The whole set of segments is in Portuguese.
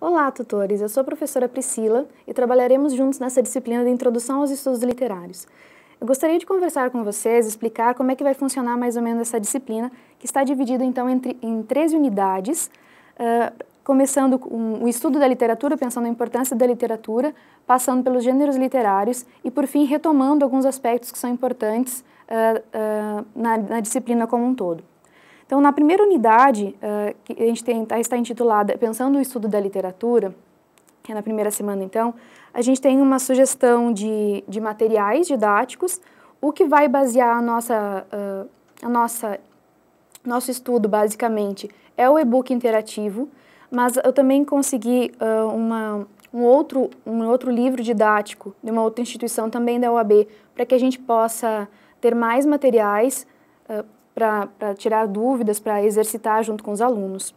Olá, tutores! Eu sou a professora Priscila e trabalharemos juntos nessa disciplina de Introdução aos Estudos Literários. Eu gostaria de conversar com vocês, explicar como é que vai funcionar mais ou menos essa disciplina, que está dividida então entre, em três unidades, uh, começando com o estudo da literatura, pensando na importância da literatura, passando pelos gêneros literários e, por fim, retomando alguns aspectos que são importantes uh, uh, na, na disciplina como um todo. Então, na primeira unidade, uh, que a gente tem, tá, está intitulada Pensando o Estudo da Literatura, que é na primeira semana então, a gente tem uma sugestão de, de materiais didáticos, o que vai basear a nossa, uh, a nossa, nosso estudo, basicamente, é o e-book interativo, mas eu também consegui uh, uma, um, outro, um outro livro didático de uma outra instituição também da UAB, para que a gente possa ter mais materiais para tirar dúvidas, para exercitar junto com os alunos.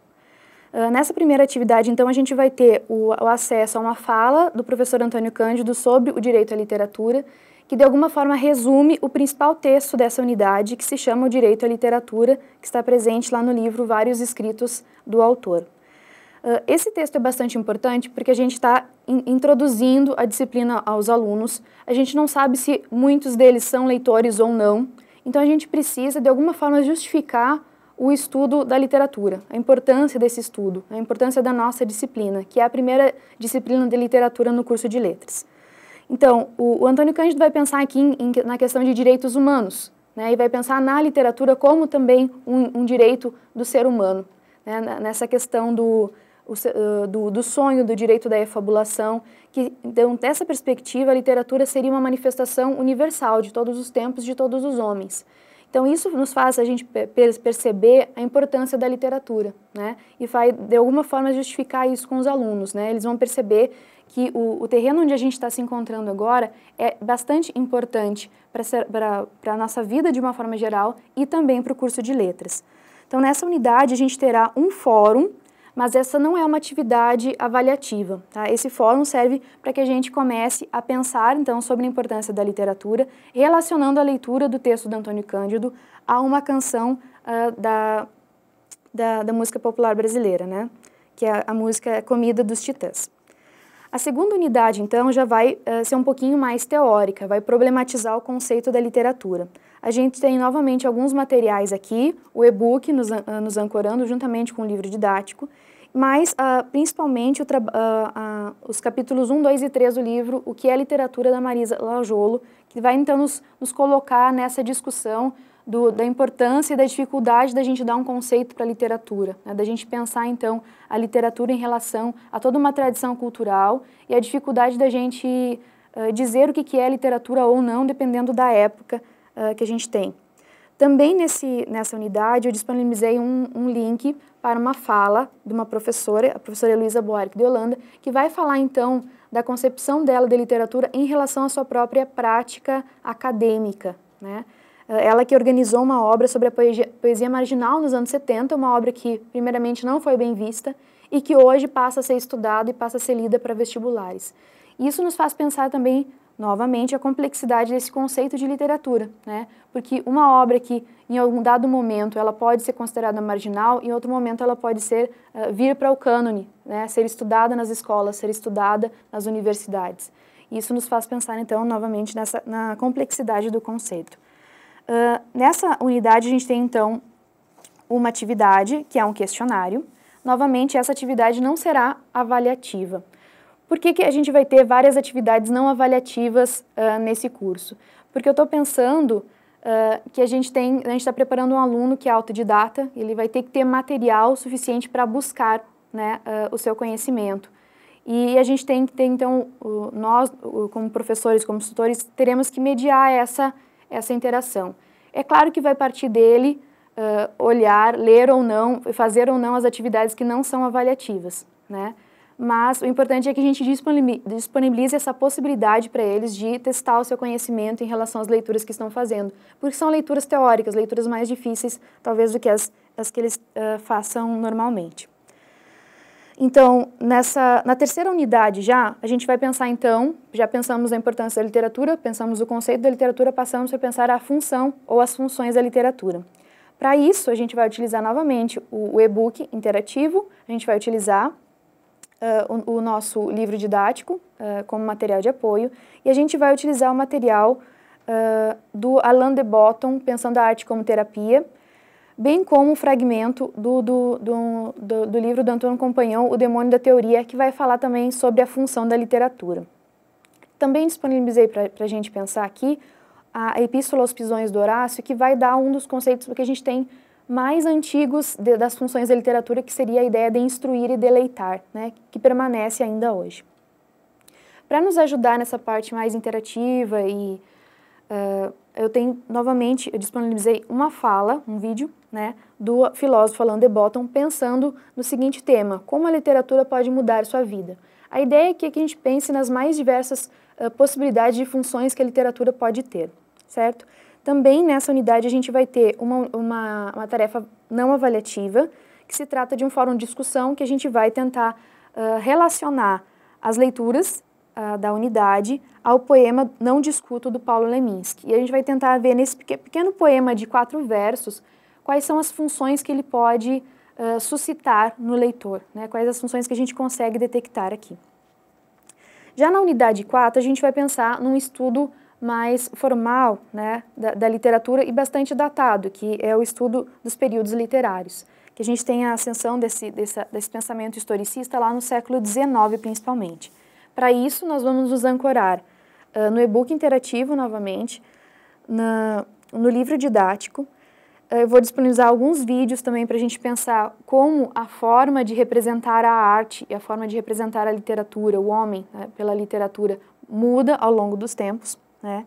Uh, nessa primeira atividade, então, a gente vai ter o, o, acesso a uma fala do professor Antônio Cândido sobre o direito à literatura, que de alguma forma resume o principal texto dessa unidade, que se chama O Direito à Literatura, que está presente lá no livro Vários Escritos do Autor. Uh, esse texto é bastante importante porque a gente está in introduzindo a disciplina aos alunos. A gente não sabe se muitos deles são leitores ou não, então a gente precisa, de alguma forma, justificar o estudo da literatura, a importância desse estudo, a importância da nossa disciplina, que é a primeira disciplina de literatura no curso de letras. Então, o, o Antônio Cândido vai pensar aqui em, em, na questão de direitos humanos, né, e vai pensar na literatura como também um, um direito do ser humano, né, nessa questão do, do, do, sonho, do direito da efabulação, que, então, dessa perspectiva, a literatura seria uma manifestação universal de todos os tempos, de todos os homens. Então, isso nos faz a gente perceber a importância da literatura, né? E vai, de alguma forma, justificar isso com os alunos, né? Eles vão perceber que o, o terreno onde a gente está se encontrando agora é bastante importante para a nossa vida de uma forma geral e também para o curso de letras. Então, nessa unidade, a gente terá um fórum mas essa não é uma atividade avaliativa. Tá? Esse fórum serve para que a gente comece a pensar, então, sobre a importância da literatura, relacionando a leitura do texto de Antônio Cândido a uma canção uh, da, da, da, música popular brasileira, né? que é a música é Comida dos Titãs. A segunda unidade, então, já vai uh, ser um pouquinho mais teórica, vai problematizar o conceito da literatura. A gente tem novamente alguns materiais aqui, o e-book nos, ah, nos ancorando juntamente com o livro didático, mas uh, principalmente uh, uh, os capítulos 1, 2 e 3 do livro O que é literatura da Marisa Lajolo, que vai então nos, nos colocar nessa discussão do, da importância e da dificuldade da gente dar um conceito para a literatura, né? da gente pensar então a literatura em relação a toda uma tradição cultural e a dificuldade da gente dizer o que, que é literatura ou não, dependendo da época uh, que a gente tem. Também nesse, nessa unidade eu disponibilizei um, um link para uma fala de uma professora, a professora Luísa Boarque de Holanda, que vai falar então da concepção dela de literatura em relação à sua própria prática acadêmica. Né? Ah, ela que organizou uma obra sobre a poesia, poesia marginal nos anos 70, uma obra que primeiramente não foi bem vista e que hoje passa a ser estudada e passa a ser lida para vestibulares. Isso nos faz pensar também Novamente, a complexidade desse conceito de literatura, né? porque uma obra que em algum dado momento ela pode ser considerada marginal, em outro momento ela pode ser uh, vir para o cânone, né? ser estudada nas escolas, ser estudada nas universidades. Isso nos faz pensar, então, novamente nessa, na complexidade do conceito. Uh, nessa unidade, a gente tem, então, uma atividade, que é um questionário. Novamente, essa atividade não será avaliativa. Por que, que a gente vai ter várias atividades não avaliativas uh, nesse curso? Porque eu estou pensando uh, que a gente tem, a gente está preparando um aluno que é autodidata, ele vai ter que ter material suficiente para buscar né, uh, o seu conhecimento. E a gente tem que ter, então, nós, como professores, como tutores, teremos que mediar essa, essa interação. É claro que vai partir dele uh, olhar, ler ou não, fazer ou não as atividades que não são avaliativas, né? mas o importante é que a gente disponibilize essa possibilidade para eles de testar o seu conhecimento em relação às leituras que estão fazendo, porque são leituras teóricas, leituras mais difíceis, talvez, do que as, as que eles uh, façam normalmente. Então, nessa, na terceira unidade já, a gente vai pensar então, já pensamos a importância da literatura, pensamos o conceito da literatura, passamos a pensar a função ou as funções da literatura. Para isso, a gente vai utilizar novamente o, o e-book interativo, a gente vai utilizar uh, o, o, nosso livro didático uh, como material de apoio e a gente vai utilizar o material uh, do Alain de Botton, Pensando a Arte como Terapia, bem como um fragmento do, do, do, do, do livro do Antônio Companhão, O Demônio da Teoria, que vai falar também sobre a função da literatura. Também disponibilizei para a gente pensar aqui a Epístola aos Pisões do Horácio, que vai dar um dos conceitos que a gente tem mais antigos de, das funções da literatura, que seria a ideia de instruir e deleitar, né, que permanece ainda hoje. Para nos ajudar nessa parte mais interativa e uh, eu tenho novamente, eu disponibilizei uma fala, um vídeo, né, do filósofo Alain de Botton pensando no seguinte tema, como a literatura pode mudar sua vida. A ideia aqui é que a gente pense nas mais diversas uh, possibilidades de funções que a literatura pode ter, certo? Também nessa unidade a gente vai ter uma, uma, uma tarefa não avaliativa, que se trata de um fórum de discussão que a gente vai tentar uh, relacionar as leituras uh, da unidade ao poema Não Discuto, do Paulo Leminski. E a gente vai tentar ver nesse pequeno poema de quatro versos quais são as funções que ele pode uh, suscitar no leitor, né? quais as funções que a gente consegue detectar aqui. Já na unidade 4, a gente vai pensar num estudo mais formal né, da, da, literatura e bastante datado, que é o estudo dos períodos literários. Que a gente tem a ascensão desse, desse, desse pensamento historicista lá no século XIX, principalmente. Para isso, nós vamos nos ancorar uh, no e-book interativo, novamente, na, no livro didático, eu vou disponibilizar alguns vídeos também para a gente pensar como a forma de representar a arte e a forma de representar a literatura, o homem né, pela literatura, muda ao longo dos tempos. Né?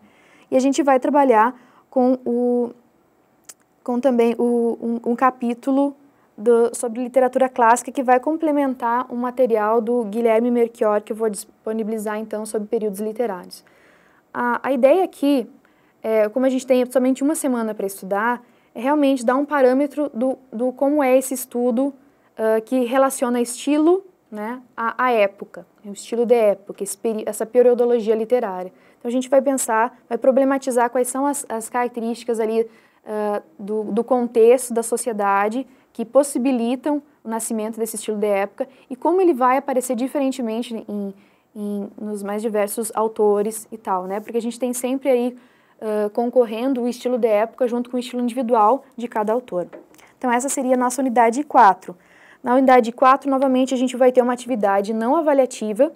E a gente vai trabalhar com, o, com também o, um, um capítulo do, sobre literatura clássica que vai complementar um material do Guilherme Melchior que eu vou disponibilizar então sobre períodos literários. A, a ideia aqui, é, como a gente tem somente uma semana para estudar, é realmente dar um parâmetro do, do como é esse estudo uh, que relaciona estilo né, à, à época, o estilo de época, esse, essa periodologia literária. Então a gente vai pensar, vai problematizar quais são as, as características ali uh, do, do contexto da sociedade que possibilitam o nascimento desse estilo de época e como ele vai aparecer diferentemente em, em, nos mais diversos autores e tal, né? Porque a gente tem sempre aí uh, concorrendo o estilo de época junto com o estilo individual de cada autor. Então essa seria a nossa unidade 4. Na unidade 4, novamente, a gente vai ter uma atividade não avaliativa,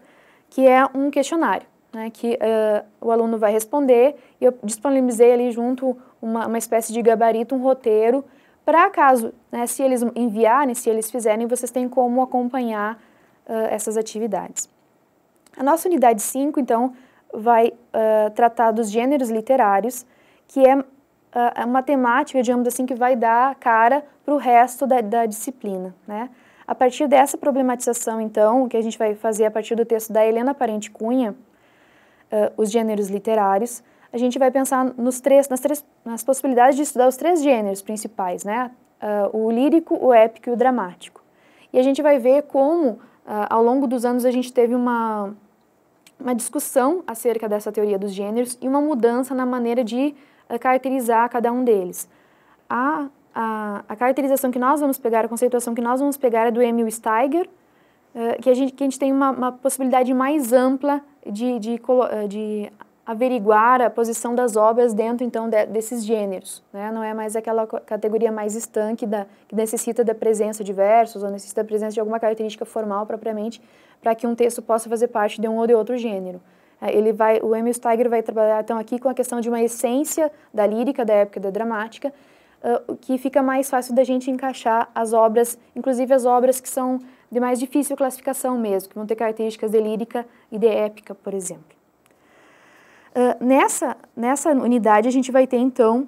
que é um questionário né, que uh, o aluno vai responder e eu disponibilizei ali junto uma, uma espécie de gabarito, um roteiro, para caso, né, se eles enviarem, se eles fizerem, vocês têm como acompanhar uh, essas atividades. A nossa unidade 5, então, vai uh, tratar dos gêneros literários, que é uh, uma temática, digamos assim, que vai dar cara para o resto da, da, disciplina. Né? A partir dessa problematização, então, o que a gente vai fazer a partir do texto da Helena Parente Cunha, uh, os gêneros literários, a gente vai pensar nos três, nas, três, nas possibilidades de estudar os três gêneros principais, né? Uh, o lírico, o épico e o dramático. E a gente vai ver como, ah, ao longo dos anos, a gente teve uma, uma discussão acerca dessa teoria dos gêneros e uma mudança na maneira de caracterizar cada um deles. A, a, a, caracterização que nós vamos pegar, a conceituação que nós vamos pegar é do Emil Steiger, que, a gente, que a gente tem uma, uma possibilidade mais ampla de, de, eh, de averiguar a posição das obras dentro então de, desses gêneros, né? não é mais aquela categoria mais estanque da, que necessita da presença de versos ou necessita da presença de alguma característica formal propriamente para que um texto possa fazer parte de um ou de outro gênero. É, ele vai, o Emil Steiger vai trabalhar então aqui com a questão de uma essência da lírica da época da dramática, uh, que fica mais fácil da gente encaixar as obras, inclusive as obras que são de mais difícil classificação mesmo, que vão ter características de lírica e de épica, por exemplo. Uh, nessa, nessa unidade, a gente vai ter, então,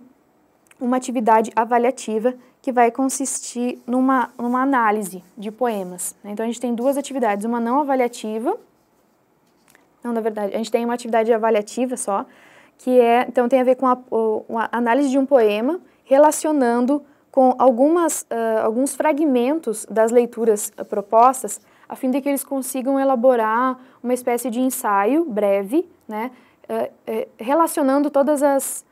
uma atividade avaliativa que vai consistir numa, numa análise de poemas. Né? Então, a gente tem duas atividades, uma não avaliativa, não, na verdade, a gente tem uma atividade avaliativa só, que é, então tem a ver com a, a análise de um poema relacionando com algumas, uh, alguns fragmentos das leituras uh, propostas, a fim de que eles consigam elaborar uma espécie de ensaio breve, né, uh, relacionando todas as,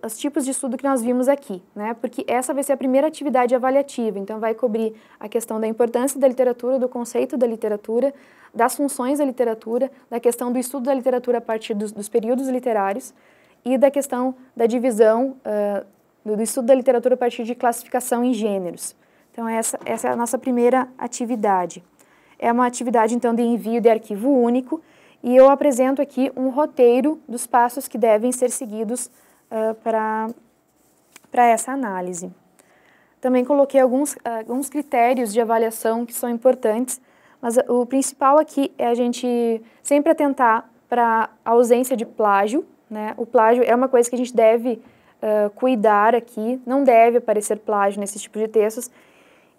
os tipos de estudo que nós vimos aqui, né? porque essa vai ser a primeira atividade avaliativa, então vai cobrir a questão da importância da literatura, do conceito da literatura, das funções da literatura, da questão do estudo da literatura a partir dos, dos períodos literários e da questão da divisão uh, do, do estudo da literatura a partir de classificação em gêneros. Então, essa, essa é a nossa primeira atividade. É uma atividade, então, de envio de arquivo único e eu apresento aqui um roteiro dos passos que devem ser seguidos uh, para essa análise. Também coloquei alguns, uh, alguns critérios de avaliação que são importantes, mas o principal aqui é a gente sempre atentar para a ausência de plágio. Né? O plágio é uma coisa que a gente deve cuidar aqui, não deve aparecer plágio nesse tipo de textos,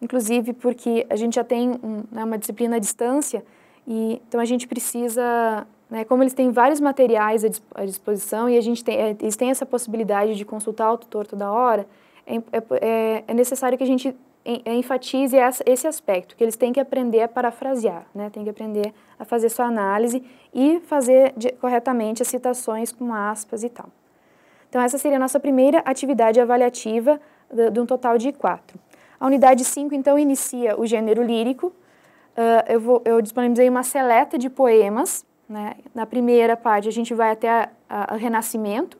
inclusive porque a gente já tem um, né, uma disciplina à distância, e então a gente precisa, né, como eles têm vários materiais à, disposição e a gente tem, é, eles têm essa possibilidade de consultar o tutor toda hora, é, é, é, é necessário que a gente é, enfatize esse aspecto, que eles têm que aprender a parafrasear, né? têm que aprender a fazer sua análise e fazer corretamente as citações com aspas e tal. Então, essa seria a nossa primeira atividade avaliativa de um total de quatro. A unidade 5, então, inicia o gênero lírico. Uh, eu, vou, eu, disponibilizei uma seleta de poemas. Né? Na primeira parte, a gente vai até o Renascimento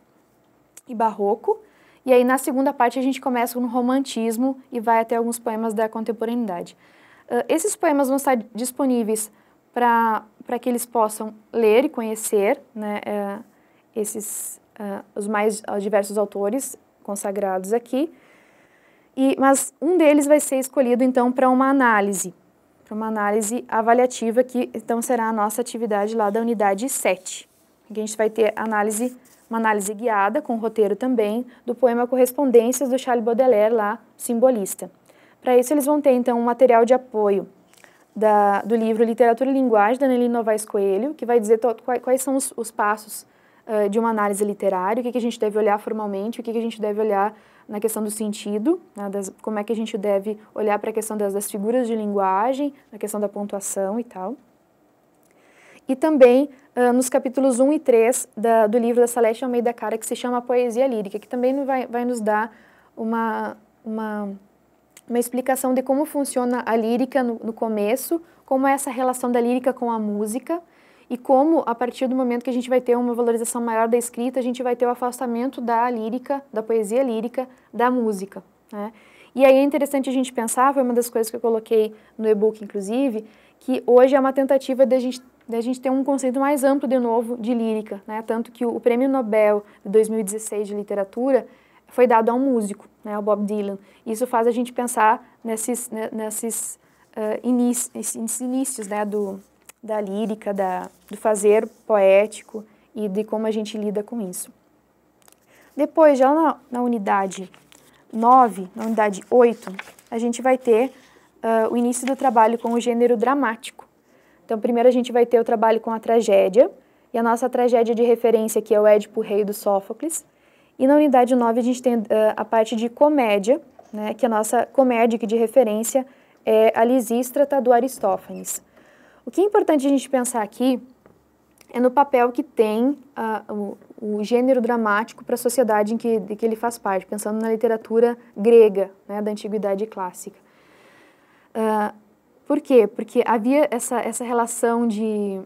e Barroco. E aí, na segunda parte, a gente começa no Romantismo e vai até alguns poemas da contemporaneidade. Uh, esses poemas vão estar disponíveis para que eles possam ler e conhecer né, uh, esses, uh, os mais uh, diversos autores consagrados aqui, e, mas um deles vai ser escolhido então para uma análise, para uma análise avaliativa que então será a nossa atividade lá da unidade 7. Aqui a gente vai ter análise, uma análise guiada com roteiro também do poema Correspondências do Charles Baudelaire lá, simbolista. Para isso eles vão ter então um material de apoio da, do livro Literatura e Linguagem, da Nelly Novaes Coelho, que vai dizer quais, quais são os, os passos de uma análise literária, o que, que a gente deve olhar formalmente, o que, que a gente deve olhar na questão do sentido, né, das, como é que a gente deve olhar para a questão das, das, figuras de linguagem, na questão da pontuação e tal. E também uh, nos capítulos 1 e 3 da, do livro da Salete Almeida Cara, que se chama Poesia Lírica, que também vai, vai nos dar uma, uma, uma, explicação de como funciona a lírica no, no começo, como é essa relação da lírica com a música, e como, a partir do momento que a gente vai ter uma valorização maior da escrita, a gente vai ter o afastamento da lírica, da poesia lírica, da música. Né? E aí é interessante a gente pensar, foi uma das coisas que eu coloquei no e-book, inclusive, que hoje é uma tentativa da gente da gente ter um conceito mais amplo de novo de lírica, né? Tanto que o Prêmio Nobel de 2016 de literatura foi dado a um músico, né? O Bob Dylan. Isso faz a gente pensar nesses né, nesses uh, eh, inícios, inícios, né? Do da lírica, da, do fazer poético e de como a gente lida com isso. Depois, já na, na unidade 9, na unidade 8, a gente vai ter uh, o início do trabalho com o gênero dramático. Então, primeiro a gente vai ter o trabalho com a tragédia, e a nossa tragédia de referência aqui é o Édipo Rei do Sófocles. E na unidade 9 a gente tem uh, a parte de comédia, né, que a nossa comédia que de referência é a Lisístrata do Aristófanes. O que é importante a gente pensar aqui é no papel que tem uh, o, o, gênero dramático para a sociedade em que, de que ele faz parte, pensando na literatura grega, né, da antiguidade clássica. Uh, por quê? Porque havia essa, essa relação de,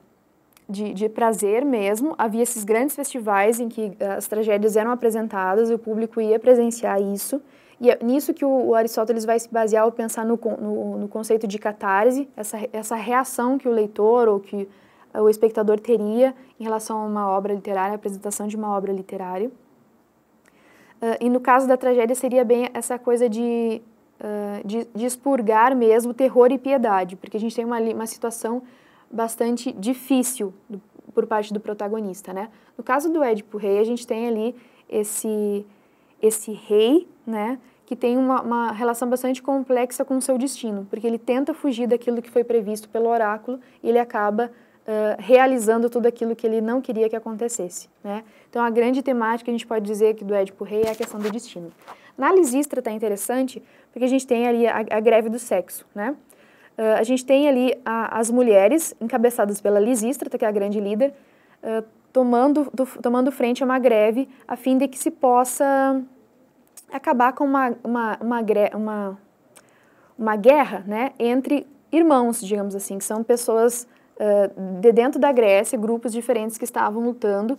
de, de, prazer mesmo, havia esses grandes festivais em que ah, as tragédias eram apresentadas e o público ia presenciar isso, e é nisso que o, o Aristóteles vai se basear ao pensar no, no, no, conceito de catarse, essa, essa reação que o leitor ou que eh, o espectador teria em relação a uma obra literária, a apresentação de uma obra literária. Uh, e no caso da tragédia seria bem essa coisa de, uh, de, de expurgar mesmo terror e piedade, porque a gente tem uma, uma situação bastante difícil do, por parte do protagonista, né? No caso do Édipo Rei, a gente tem ali esse, esse rei, né, que tem uma, uma, relação bastante complexa com o seu destino, porque ele tenta fugir daquilo que foi previsto pelo oráculo e ele acaba uh, realizando tudo aquilo que ele não queria que acontecesse. Né? Então, a grande temática que a gente pode dizer que do Édipo Rei é a questão do destino. Na Lisistra está interessante, porque a gente tem ali a, a greve do sexo, né? Uh, a gente tem ali a, as mulheres, encabeçadas pela Lisistra, tá, que é a grande líder, uh, tomando, do, tomando frente a uma greve a fim de que se possa acabar com uma, uma, uma, uma, uma guerra né, entre irmãos, digamos assim, que são pessoas uh, de dentro da Grécia, grupos diferentes que estavam lutando.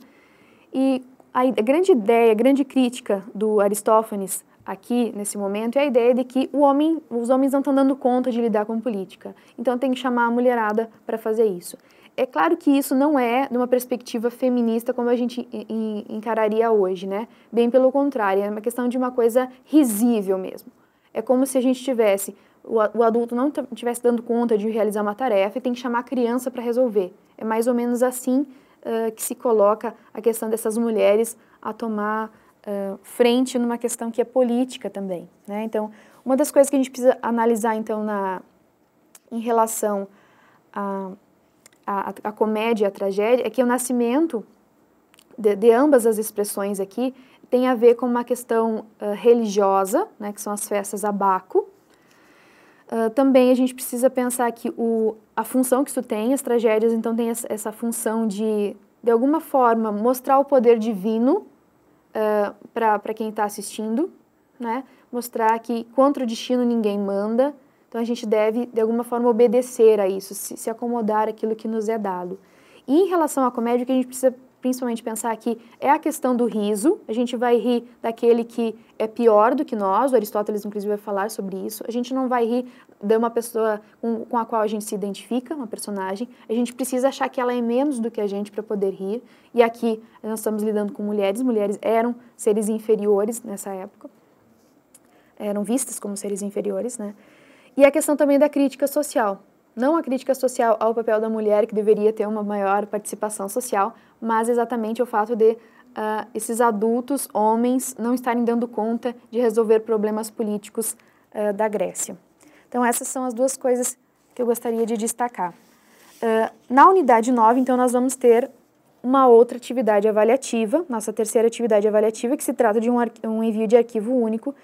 E a, grande ideia, a grande crítica do Aristófanes aqui nesse momento é a ideia de que o homem, os homens não estão dando conta de lidar com política. Então tem que chamar a mulherada para fazer isso. É claro que isso não é de uma perspectiva feminista como a gente encararia hoje, né? Bem pelo contrário, é uma questão de uma coisa risível mesmo. É como se a gente tivesse o adulto não estivesse dando conta de realizar uma tarefa e tem que chamar a criança para resolver. É mais ou menos assim uh, que se coloca a questão dessas mulheres a tomar uh, frente numa questão que é política também. Né? Então, uma das coisas que a gente precisa analisar então na, em relação a a, a, comédia e a tragédia, é que o nascimento de, de, ambas as expressões aqui tem a ver com uma questão uh, religiosa, né, que são as festas a Baco. Uh, também a gente precisa pensar que o, a função que isso tem, as tragédias, então, tem essa, essa função de, de alguma forma, mostrar o poder divino uh, para quem está assistindo, né? mostrar que contra o destino ninguém manda, então a gente deve, de alguma forma, obedecer a isso, se, se acomodar aquilo que nos é dado. E em relação à comédia, o que a gente precisa principalmente pensar aqui é a questão do riso. A gente vai rir daquele que é pior do que nós, o Aristóteles, inclusive, vai falar sobre isso. A gente não vai rir de uma pessoa com, com a qual a gente se identifica, uma personagem. A gente precisa achar que ela é menos do que a gente para poder rir. E aqui nós estamos lidando com mulheres. Mulheres eram seres inferiores nessa época. Eram vistas como seres inferiores, né? E a questão também da crítica social. Não a crítica social ao papel da mulher, que deveria ter uma maior participação social, mas exatamente o fato de uh, esses adultos, homens, não estarem dando conta de resolver problemas políticos uh, da Grécia. Então, essas são as duas coisas que eu gostaria de destacar. Uh, na unidade 9, então, nós vamos ter uma outra atividade avaliativa, nossa terceira atividade avaliativa, que se trata de um, um envio de arquivo único,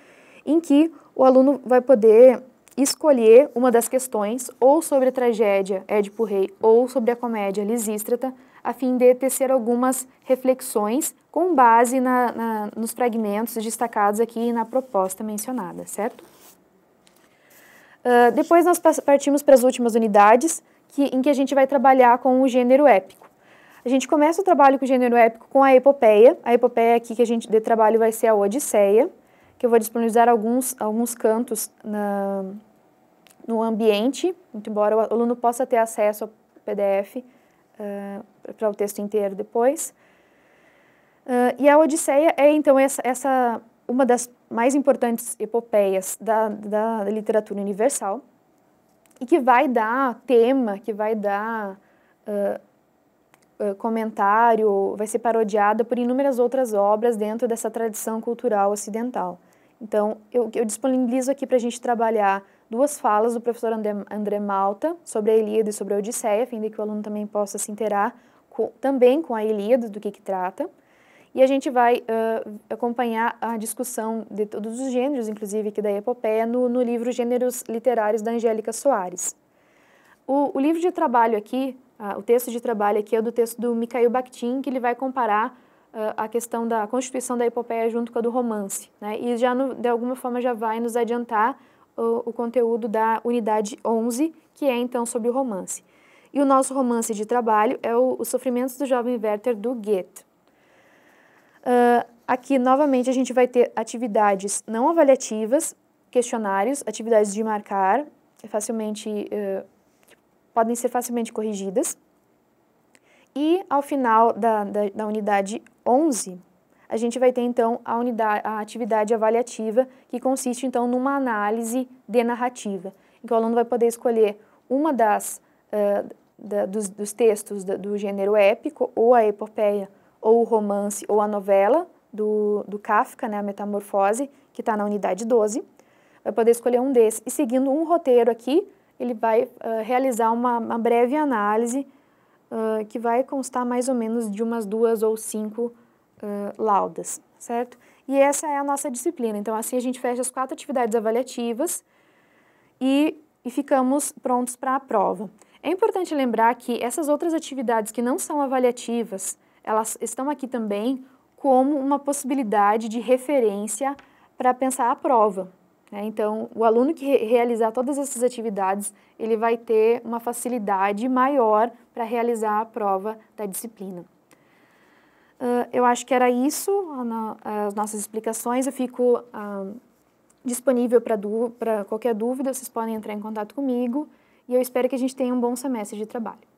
em que o aluno vai poder escolher uma das questões, ou sobre a tragédia Édipo Rei, ou sobre a comédia Lisístrata, a fim de tecer algumas reflexões com base na, na, nos fragmentos destacados aqui na proposta mencionada, certo? Uh, depois nós partimos para as últimas unidades, que, em que a gente vai trabalhar com o gênero épico. A gente começa o trabalho com o gênero épico com a epopeia. A epopeia aqui que a gente de trabalho vai ser a Odisseia, que eu vou disponibilizar alguns, alguns cantos na, no ambiente, muito embora o aluno possa ter acesso ao PDF uh, ah, para o texto inteiro depois. Uh, e a Odisseia é, então, essa, essa, uma das mais importantes epopeias da, da literatura universal e que vai dar tema, que vai dar uh, comentário, vai ser parodiada por inúmeras outras obras dentro dessa tradição cultural ocidental. Então, eu, eu disponibilizo aqui para a gente trabalhar duas falas do professor André, André Malta sobre a Ilíada e sobre a Odisseia, a fim de que o aluno também possa se interar com, também com a Ilíada, do que, que trata. E a gente vai uh, acompanhar a discussão de todos os gêneros, inclusive aqui da epopeia, no, no livro Gêneros Literários da Angélica Soares. O, o livro de trabalho aqui, uh, o texto de trabalho aqui é do texto do Mikhail Bakhtin, que ele vai comparar uh, a questão da constituição da epopeia junto com a do romance. Né? E já, no, de alguma forma, já vai nos adiantar o, o conteúdo da unidade 11, que é então sobre o romance. E o nosso romance de trabalho é o, Os Sofrimentos do Jovem Werther, do Goethe. Uh, aqui, novamente, a gente vai ter atividades não avaliativas, questionários, atividades de marcar, é facilmente, uh, podem ser facilmente corrigidas. E, ao final da, da, da unidade 11, a gente vai ter então a, unidade, a atividade avaliativa, que consiste então numa análise de narrativa, em que o aluno vai poder escolher uma das, uh, da, dos, dos, textos da, do gênero épico, ou a epopeia, ou o romance, ou a novela do, do Kafka, né, a Metamorfose, que está na unidade 12, vai poder escolher um desses. E seguindo um roteiro aqui, ele vai uh, realizar uma, uma, breve análise uh, que vai constar mais ou menos de umas duas ou cinco uh, laudas, certo? E essa é a nossa disciplina. Então, assim a gente fecha as quatro atividades avaliativas e, e ficamos prontos para a prova. É importante lembrar que essas outras atividades que não são avaliativas, elas estão aqui também como uma possibilidade de referência para pensar a prova. Né? Então, o aluno que re realizar todas essas atividades, ele vai ter uma facilidade maior para realizar a prova da disciplina. Uh, eu acho que era isso, na, as nossas explicações. Eu fico uh, disponível para qualquer dúvida, vocês podem entrar em contato comigo. E eu espero que a gente tenha um bom semestre de trabalho.